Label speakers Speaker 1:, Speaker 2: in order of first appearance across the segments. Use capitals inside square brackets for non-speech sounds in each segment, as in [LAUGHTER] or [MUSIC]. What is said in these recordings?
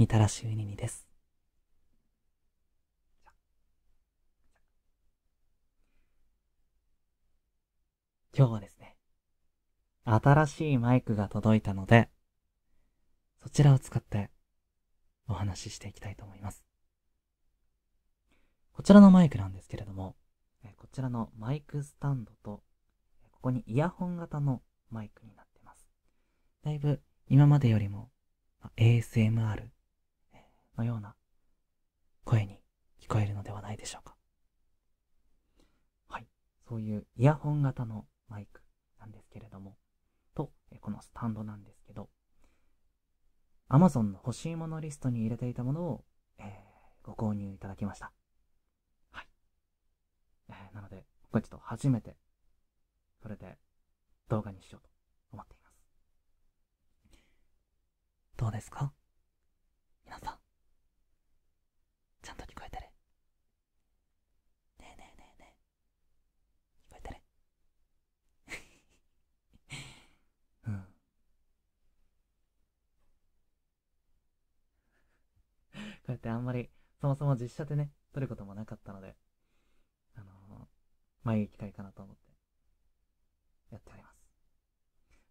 Speaker 1: みたらしうににです。今日はですね、新しいマイクが届いたので、そちらを使ってお話ししていきたいと思います。こちらのマイクなんですけれども、こちらのマイクスタンドと、ここにイヤホン型のマイクになってます。だいぶ今までよりも ASMR のような声に聞こえるのではないでしょうか。はい。そういうイヤホン型のマイクなんですけれども、と、このスタンドなんですけど、Amazon の欲しいものリストに入れていたものを、えー、ご購入いただきました。はい。えー、なので、これちょっと初めて、それで動画にしようと思っています。どうですかうやってあんまり、そもそも実写でね、撮ることもなかったので、あのー、まあいい機会かなと思って、やっております。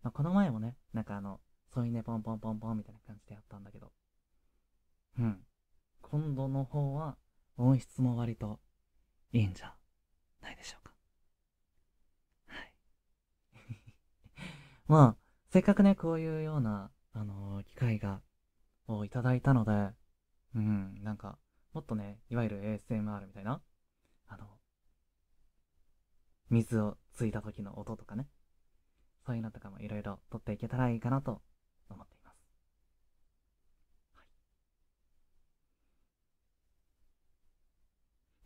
Speaker 1: まあ、この前もね、なんかあの、添い寝ポンポンポンポンみたいな感じでやったんだけど、うん。今度の方は、音質も割と、いいんじゃないでしょうか。はい。[LAUGHS] まあ、せっかくね、こういうような、あのー、機会が、をいただいたので、うん、なんか、もっとね、いわゆる ASMR みたいな、あの、水をついた時の音とかね、そういうのとかもいろいろ撮っていけたらいいかなと思っています。は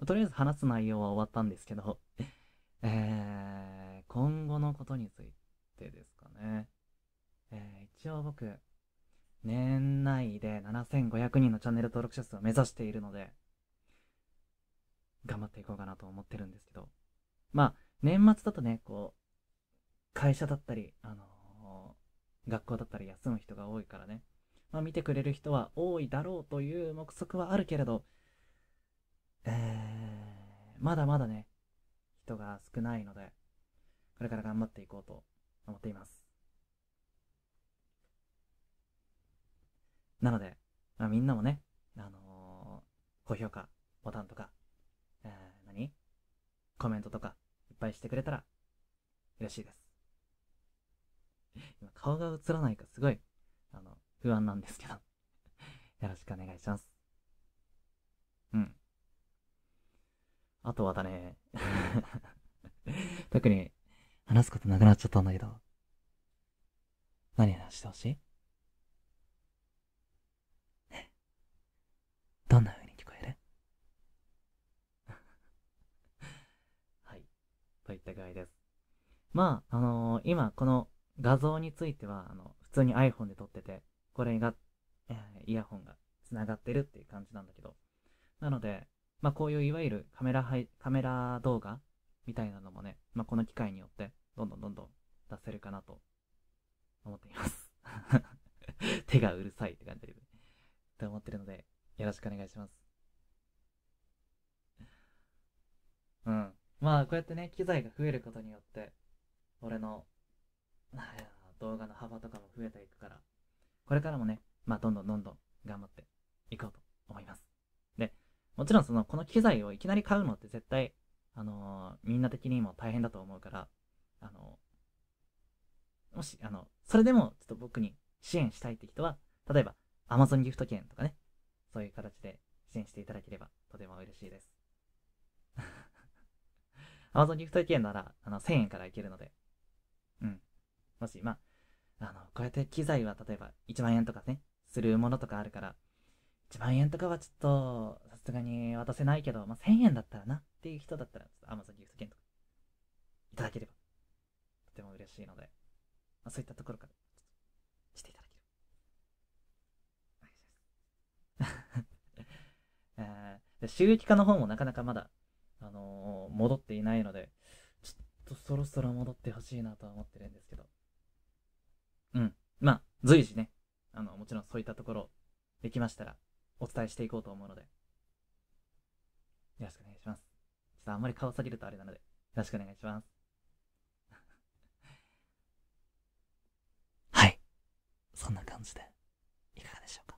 Speaker 1: い、とりあえず話す内容は終わったんですけど、[LAUGHS] えー、今後のことについてですかね。えー、一応僕、年内で7500人のチャンネル登録者数を目指しているので、頑張っていこうかなと思ってるんですけど。まあ、年末だとね、こう、会社だったり、あのー、学校だったり休む人が多いからね。まあ、見てくれる人は多いだろうという目測はあるけれど、えー、まだまだね、人が少ないので、これから頑張っていこうと思っています。なので、まあ、みんなもね、あのー、高評価、ボタンとか、えー、何コメントとか、いっぱいしてくれたら、嬉しいです。今、顔が映らないかすごい、あの、不安なんですけど [LAUGHS] よろしくお願いします。うん。あとはだね [LAUGHS] 特に、話すことなくなっちゃったんだけど。何話してほしいどんな風に聞こえる [LAUGHS] はいといった具合ですまああのー、今この画像についてはあの普通に iPhone で撮っててこれが、えー、イヤホンが繋がってるっていう感じなんだけどなので、まあ、こういういわゆるカメラカメラ動画みたいなのもね、まあ、この機会によってどんどんどんどん出せるかなと思っています [LAUGHS] 手がうるさいって感じで、と思ってるので、よろしくお願いします。うん。まあ、こうやってね、機材が増えることによって、俺の、動画の幅とかも増えていくから、これからもね、まあ、どんどんどんどん頑張っていこうと思います。で、もちろんその、この機材をいきなり買うのって絶対、あのー、みんな的にも大変だと思うから、あのー、もし、あの、それでも、ちょっと僕に支援したいって人は、例えば、Amazon ギフト券とかね、そういう形で支援していただければとても嬉しいです。Amazon [LAUGHS] ギフト券なら、あの、1000円からいけるので、うん。もし、まあ、あの、こうやって機材は例えば1万円とかね、するものとかあるから、1万円とかはちょっと、さすがに渡せないけど、まあ、1000円だったらなっていう人だったら、Amazon ギフト券とか、いただければ、とても嬉しいので、まあ、そういったところから収益化の方もなかなかまだ、あのー、戻っていないので、ちょっとそろそろ戻ってほしいなとは思ってるんですけど。うん。まあ、随時ね、あの、もちろんそういったところ、できましたら、お伝えしていこうと思うので、よろしくお願いします。ちょっとあんまり顔下げるとあれなので、よろしくお願いします。はい。そんな感じで、いかがでしょうか